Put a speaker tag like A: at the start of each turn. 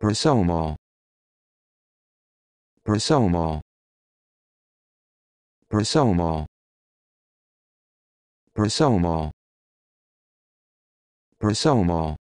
A: Personal. Personal. Personal. Personal. Personal.